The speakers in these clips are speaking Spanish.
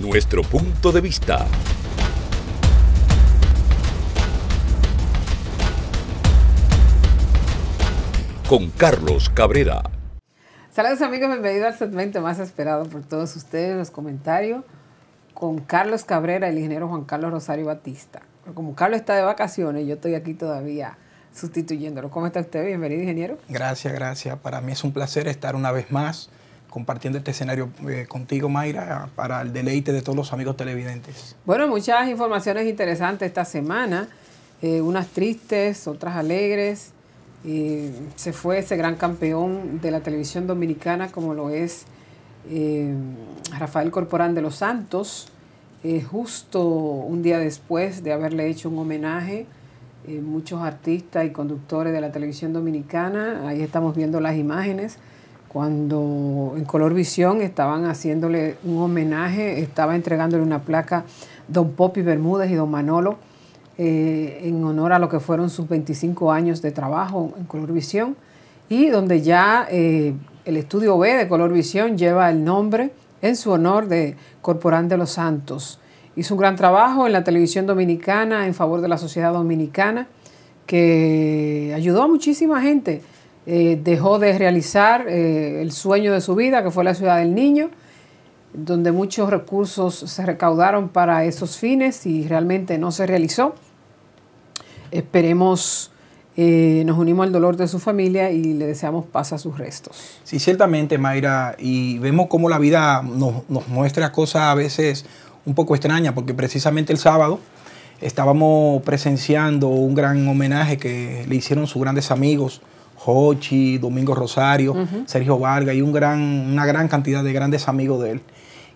nuestro punto de vista. Con Carlos Cabrera. Saludos amigos, bienvenidos al segmento más esperado por todos ustedes, los comentarios con Carlos Cabrera, el ingeniero Juan Carlos Rosario Batista. Como Carlos está de vacaciones, yo estoy aquí todavía sustituyéndolo. ¿Cómo está usted? Bienvenido, ingeniero. Gracias, gracias. Para mí es un placer estar una vez más compartiendo este escenario eh, contigo, Mayra, para el deleite de todos los amigos televidentes. Bueno, muchas informaciones interesantes esta semana, eh, unas tristes, otras alegres. se fue ese gran campeón de la televisión dominicana como lo es eh, Rafael Corporán de los Santos, justo un día después de haberle hecho un homenaje. muchos artistas y conductores de la televisión dominicana, ahí estamos viendo las imágenes, cuando en Color Visión estaban haciéndole un homenaje, estaba entregándole una placa Don Popi Bermúdez y Don Manolo eh, en honor a lo que fueron sus 25 años de trabajo en Color Visión y donde ya eh, el estudio B de Color Visión lleva el nombre en su honor de Corporán de los Santos. Hizo un gran trabajo en la televisión dominicana en favor de la sociedad dominicana que ayudó a muchísima gente eh, dejó de realizar eh, el sueño de su vida, que fue la ciudad del niño, donde muchos recursos se recaudaron para esos fines y realmente no se realizó. Esperemos, eh, nos unimos al dolor de su familia y le deseamos paz a sus restos. Sí, ciertamente, Mayra, y vemos cómo la vida nos, nos muestra cosas a veces un poco extrañas, porque precisamente el sábado estábamos presenciando un gran homenaje que le hicieron sus grandes amigos, Hochi, Domingo Rosario, Sergio Vargas y un gran, una gran cantidad de grandes amigos de él.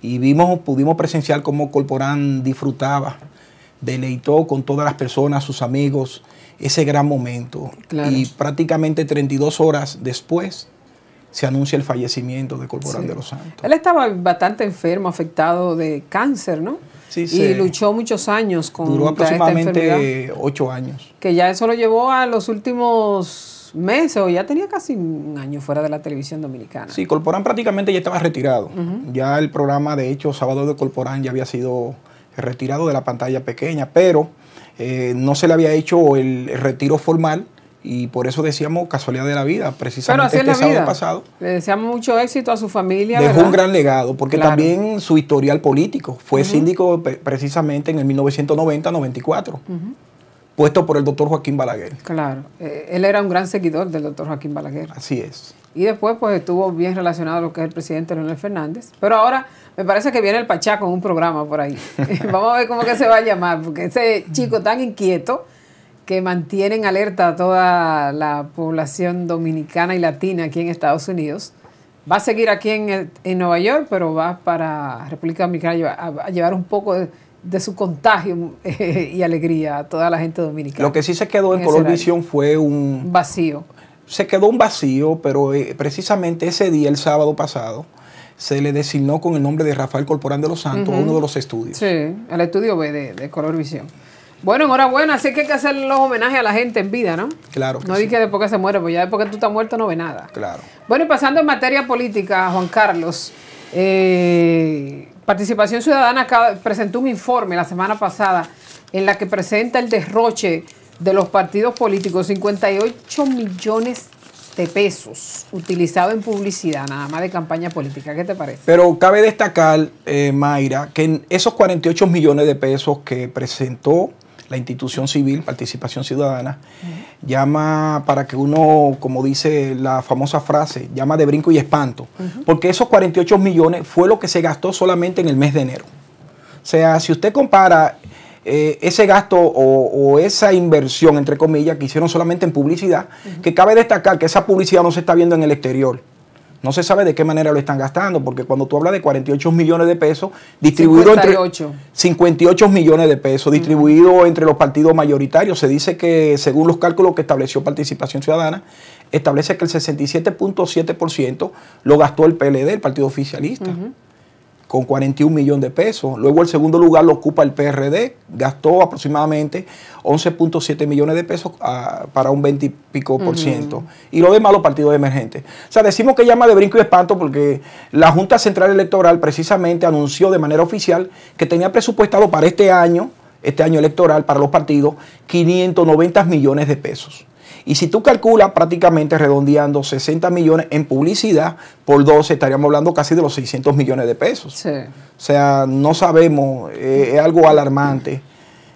Y vimos, pudimos presenciar cómo Corporán disfrutaba, deleitó con todas las personas, sus amigos, ese gran momento. Y prácticamente 32 horas después se anuncia el fallecimiento de Corporán de los Santos. Él estaba bastante enfermo, afectado de cáncer, ¿no? Sí, sí. Y luchó muchos años con Duró aproximadamente ocho años. Que ya eso lo llevó a los últimos meses ya tenía casi un año fuera de la televisión dominicana. Sí, Corporán prácticamente ya estaba retirado. Ya el programa, de hecho, Sábado de Corporán ya había sido retirado de la pantalla pequeña, pero eh, no se le había hecho el retiro formal y por eso decíamos casualidad de la vida, precisamente este sábado pasado. Le deseamos mucho éxito a su familia. Dejó un gran legado, porque también su historial político. Fue síndico precisamente en el 1990-94 puesto por el doctor Joaquín Balaguer. Claro, eh, él era un gran seguidor del doctor Joaquín Balaguer. Así es. Y después pues estuvo bien relacionado a lo que es el presidente Leonel Fernández. Pero ahora me parece que viene el Pachá con un programa por ahí. Vamos a ver cómo que se va a llamar, porque ese chico tan inquieto que mantiene en alerta a toda la población dominicana y latina aquí en Estados Unidos. Va a seguir aquí en, en Nueva York, pero va para República Dominicana a llevar un poco de de su contagio eh, y alegría a toda la gente dominicana. Lo que sí se quedó en, Color Visión fue un vacío. Se quedó un vacío, pero eh, precisamente ese día, el sábado pasado, se le designó con el nombre de Rafael Corporán de los Santos a uno de los estudios. Sí, el estudio B de, Color Visión. Bueno, enhorabuena, así que hay que hacer los homenajes a la gente en vida, ¿no? Claro. no di que después que se muere, pues ya después que tú estás muerto no ve nada. Claro. Bueno, y pasando en materia política, Juan Carlos, eh, Participación Ciudadana presentó un informe la semana pasada en la que presenta el derroche de los partidos políticos, 58 millones de pesos utilizados en publicidad, nada más de campaña política. ¿Qué te parece? Pero cabe destacar, eh, Mayra, que en esos 48 millones de pesos que presentó la institución civil, participación ciudadana, llama para que uno, como dice la famosa frase, llama de brinco y espanto, porque esos 48 millones fue lo que se gastó solamente en el mes de enero. O sea, si usted compara eh, ese gasto o, esa inversión, entre comillas, que hicieron solamente en publicidad, que cabe destacar que esa publicidad no se está viendo en el exterior. No se sabe de qué manera lo están gastando, porque cuando tú hablas de 48 millones de pesos, distribuido entre 58 millones de pesos, distribuido entre los partidos mayoritarios, se dice que según los cálculos que estableció Participación Ciudadana, establece que el 67.7% lo gastó el PLD, el Partido Oficialista con 41 millones de pesos. Luego el segundo lugar lo ocupa el PRD, gastó aproximadamente 11.7 millones de pesos ah, para un 20 y pico por ciento. Y lo demás los partidos emergentes. O sea, decimos que llama de brinco y espanto porque la Junta Central Electoral precisamente anunció de manera oficial que tenía presupuestado para este año, este año electoral, para los partidos, 590 millones de pesos. Y si tú calculas prácticamente redondeando 60 millones en publicidad, por 12 estaríamos hablando casi de los 600 millones de pesos. O sea, no sabemos, eh, es algo alarmante.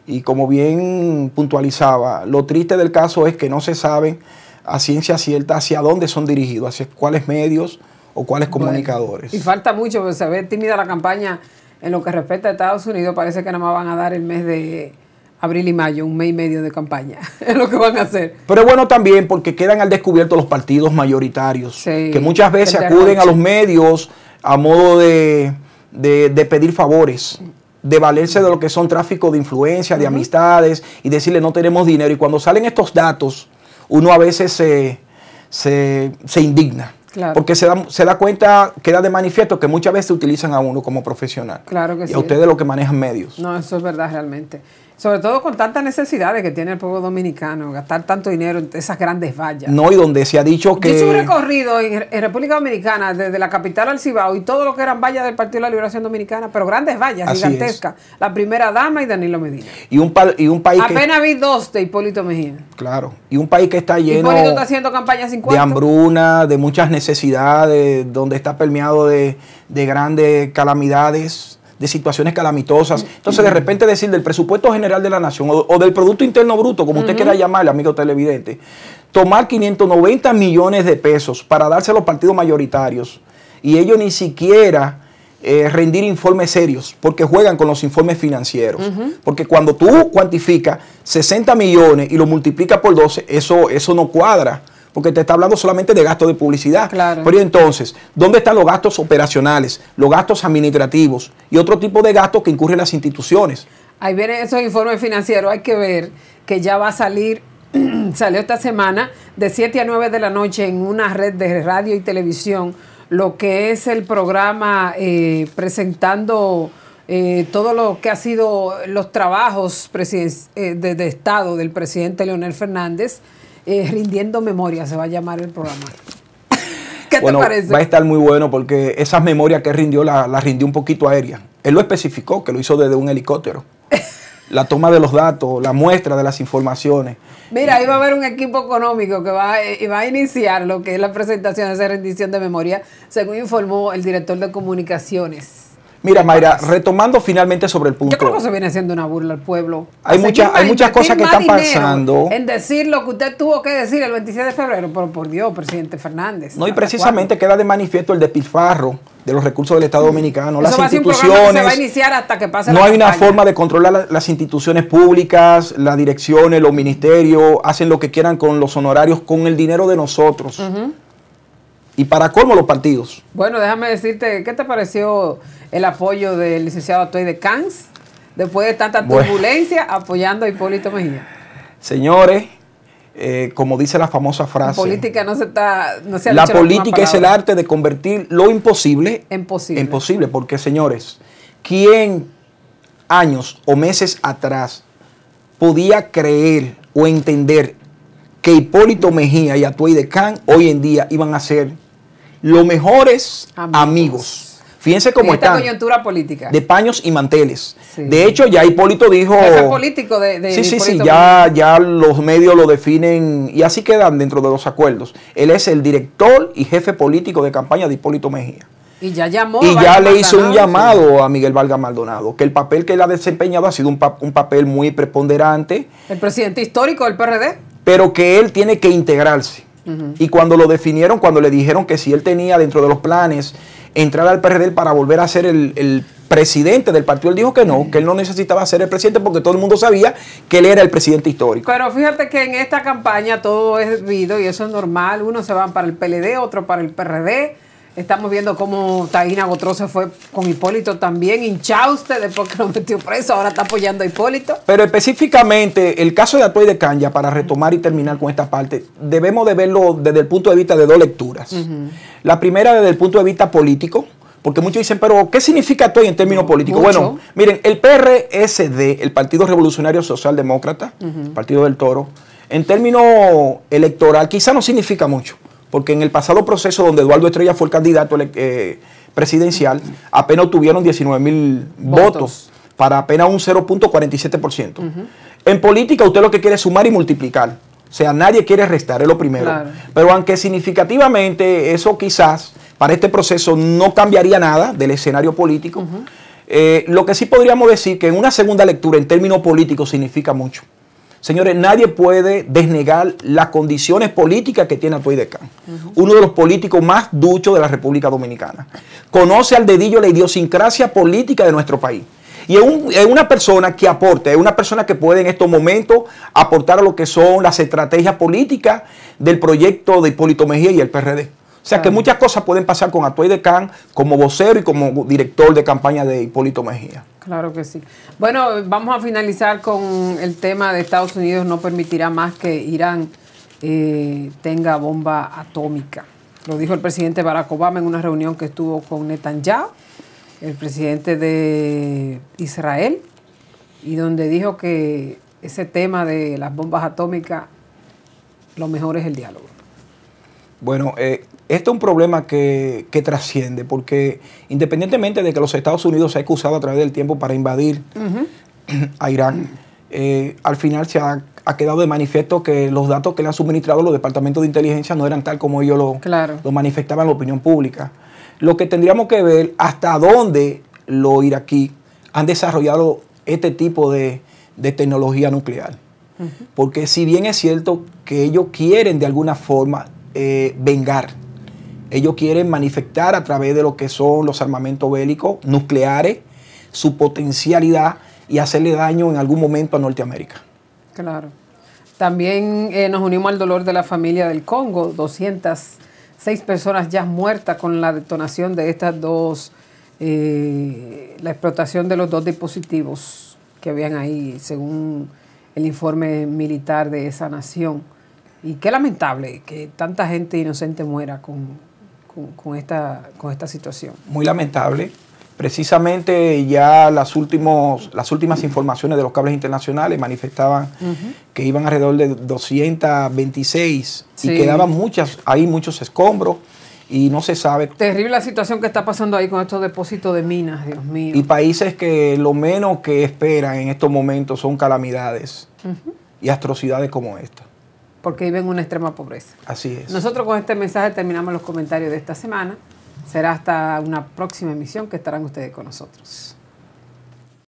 Y como bien puntualizaba, lo triste del caso es que no se sabe a ciencia cierta hacia dónde son dirigidos, hacia cuáles medios o cuáles comunicadores. y falta mucho, porque se ve tímida la campaña en lo que respecta a Estados Unidos, parece que nada más van a dar el mes de abril y mayo, un mes y medio de campaña. Es lo que van a hacer. Pero es bueno también porque quedan al descubierto los partidos mayoritarios, que muchas veces acuden a los medios a modo de, pedir favores, de valerse de lo que son tráfico de influencia, de amistades y decirle no tenemos dinero. Y cuando salen estos datos, uno a veces se, se, indigna. Porque se da, se da cuenta, queda de manifiesto que muchas veces utilizan a uno como profesional. Claro que sí. Y a ustedes lo que manejan medios. No, eso es verdad realmente. Sobre todo con tantas necesidades que tiene el pueblo dominicano, gastar tanto dinero en esas grandes vallas. No, y donde se ha dicho que... un recorrido en, República Dominicana, desde la capital al Cibao, y todo lo que eran vallas del Partido de la Liberación Dominicana, pero grandes vallas, gigantescas. La primera dama y Danilo Medina. Y un, y un país Apenas vi dos de Hipólito Mejía. Claro, y un país que está lleno... Hipólito está haciendo campaña De hambruna, de muchas necesidades, donde está permeado de, de grandes calamidades de situaciones calamitosas. Entonces, de repente decir del presupuesto general de la nación o, del Producto Interno Bruto, como usted quiera llamarle, amigo televidente, tomar 590 millones de pesos para darse a los partidos mayoritarios y ellos ni siquiera... Eh, rendir informes serios, porque juegan con los informes financieros. Porque cuando tú cuantificas 60 millones y lo multiplicas por 12, eso, eso no cuadra porque te está hablando solamente de gastos de publicidad. Claro. Pero entonces, ¿dónde están los gastos operacionales, los gastos administrativos y otro tipo de gastos que incurren las instituciones? Ahí vienen esos informes financieros, hay que ver que ya va a salir salió esta semana de 7 a 9 de la noche en una red de radio y televisión, lo que es el programa eh, presentando eh, todo lo que ha sido los trabajos eh, de, Estado del presidente Leonel Fernández eh, rindiendo Memoria, se va a llamar el programa. ¿Qué te parece? Va a estar muy bueno porque esas memorias que rindió las la rindió un poquito aérea. Él lo especificó, que lo hizo desde un helicóptero. la toma de los datos, la muestra de las informaciones. Mira, ahí va a haber un equipo económico que va, eh, va a iniciar lo que es la presentación de esa rendición de memoria, según informó el director de comunicaciones Mira, Mayra, retomando finalmente sobre el punto. Yo creo que se viene siendo una burla al pueblo. Hay, muchas, hay muchas cosas que están pasando. En decir lo que usted tuvo que decir el 26 de febrero, pero por Dios, presidente Fernández. No, y precisamente queda de manifiesto el despilfarro de los recursos del Estado Dominicano, las instituciones. iniciar hasta que No hay una forma de controlar las instituciones públicas, las direcciones, los ministerios, hacen lo que quieran con los honorarios, con el dinero de nosotros. Y para cómo los partidos. Bueno, déjame decirte, ¿qué te pareció el apoyo del licenciado Atoy de Cans después de tanta turbulencia apoyando a Hipólito Mejía? Señores, eh, como dice la famosa frase. La política no se está. la política es el arte de convertir lo imposible en posible. porque señores, ¿quién años o meses atrás podía creer o entender que Hipólito Mejía y Atuey de hoy en día iban a ser los mejores amigos. Fíjense cómo está. esta política. De paños y manteles. De hecho, ya Hipólito dijo. Es político de. de sí, sí, sí. Ya, ya los medios lo definen y así quedan dentro de los acuerdos. Él es el director y jefe político de campaña de Hipólito Mejía. Y ya llamó. Y ya le hizo un llamado a Miguel Valga Maldonado, que el papel que él ha desempeñado ha sido un papel muy preponderante. El presidente histórico del PRD. Pero que él tiene que integrarse y cuando lo definieron, cuando le dijeron que si él tenía dentro de los planes entrar al PRD para volver a ser el, presidente del partido, él dijo que no, que él no necesitaba ser el presidente porque todo el mundo sabía que él era el presidente histórico. Pero fíjate que en esta campaña todo es vido y eso es normal. Uno se van para el PLD, otro para el PRD Estamos viendo cómo Taina Gotró se fue con Hipólito también, usted después que lo metió preso, ahora está apoyando a Hipólito. Pero específicamente el caso de Atoy de Canya, para retomar y terminar con esta parte, debemos de verlo desde el punto de vista de dos lecturas. La primera desde el punto de vista político, porque muchos dicen, pero ¿qué significa Atoy en términos políticos? Bueno, miren, el PRSD, el Partido Revolucionario Socialdemócrata, Partido del Toro, en términos electoral quizá no significa mucho porque en el pasado proceso donde Eduardo Estrella fue el candidato eh, presidencial, apenas obtuvieron 19 mil votos. para apenas un 0.47%. En política usted lo que quiere es sumar y multiplicar. O sea, nadie quiere restar, es lo primero. Pero aunque significativamente eso quizás para este proceso no cambiaría nada del escenario político, eh, lo que sí podríamos decir que en una segunda lectura en términos políticos significa mucho. Señores, nadie puede desnegar las condiciones políticas que tiene a de uno de los políticos más duchos de la República Dominicana. Conoce al dedillo la idiosincrasia política de nuestro país. Y es, es, una persona que aporta, es una persona que puede en estos momentos aportar a lo que son las estrategias políticas del proyecto de Hipólito Mejía y el PRD. O sea que ah. muchas cosas pueden pasar con Atuay de Can como vocero y como director de campaña de Hipólito Mejía. Claro que sí. Bueno, vamos a finalizar con el tema de Estados Unidos no permitirá más que Irán eh, tenga bomba atómica. Lo dijo el presidente Barack Obama en una reunión que estuvo con Netanyahu, el presidente de Israel, y donde dijo que ese tema de las bombas atómicas, lo mejor es el diálogo. Bueno, eh, esto este es un problema que, trasciende, porque independientemente de que los Estados Unidos se ha excusado a través del tiempo para invadir a Irán, eh, al final se ha, quedado de manifiesto que los datos que le han suministrado los departamentos de inteligencia no eran tal como ellos lo, manifestaban en la opinión pública. Lo que tendríamos que ver hasta dónde los iraquíes han desarrollado este tipo de, tecnología nuclear. Porque si bien es cierto que ellos quieren de alguna forma eh, vengar. Ellos quieren manifestar a través de lo que son los armamentos bélicos nucleares su potencialidad y hacerle daño en algún momento a Norteamérica. Claro. También eh, nos unimos al dolor de la familia del Congo, 206 personas ya muertas con la detonación de estas dos, eh, la explotación de los dos dispositivos que habían ahí, según el informe militar de esa nación. Y qué lamentable que tanta gente inocente muera con, esta, con esta situación. Muy lamentable. Precisamente ya las, últimos, las últimas informaciones de los cables internacionales manifestaban que iban alrededor de 226 y quedaban muchas, ahí muchos escombros y no se sabe. Terrible la situación que está pasando ahí con estos depósitos de minas, Dios mío. Y países que lo menos que esperan en estos momentos son calamidades y atrocidades como esta porque viven una extrema pobreza. Así es. Nosotros con este mensaje terminamos los comentarios de esta semana. Será hasta una próxima emisión que estarán ustedes con nosotros.